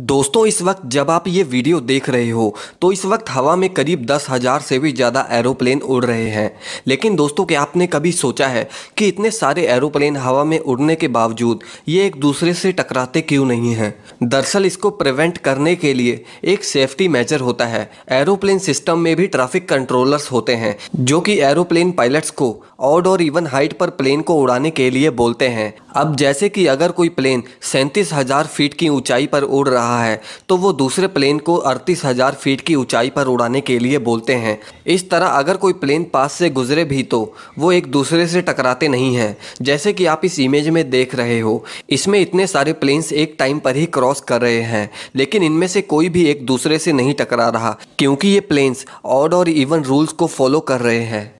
दोस्तों इस वक्त जब आप ये वीडियो देख रहे हो तो इस वक्त हवा में करीब दस हज़ार से भी ज़्यादा एरोप्लेन उड़ रहे हैं लेकिन दोस्तों क्या आपने कभी सोचा है कि इतने सारे एरोप्लेन हवा में उड़ने के बावजूद ये एक दूसरे से टकराते क्यों नहीं हैं दरअसल इसको प्रिवेंट करने के लिए एक सेफ्टी मेजर होता है एरोप्लेन सिस्टम में भी ट्रैफिक कंट्रोलर्स होते हैं जो कि एरोप्लेन पायलट्स को ऑड और इवन हाइट पर प्लेन को उड़ाने के लिए बोलते हैं अब जैसे कि अगर कोई प्लेन सैंतीस फीट की ऊंचाई पर उड़ रहा रहा है तो वो दूसरे प्लेन को अड़तीस हजार फीट की ऊंचाई पर उड़ाने के लिए बोलते हैं इस तरह अगर कोई प्लेन पास से गुजरे भी तो वो एक दूसरे से टकराते नहीं हैं जैसे कि आप इस इमेज में देख रहे हो इसमें इतने सारे प्लेन्स एक टाइम पर ही क्रॉस कर रहे हैं लेकिन इनमें से कोई भी एक दूसरे से नहीं टकरा रहा क्योंकि ये प्लेन्स ऑड और इवन रूल्स को फॉलो कर रहे हैं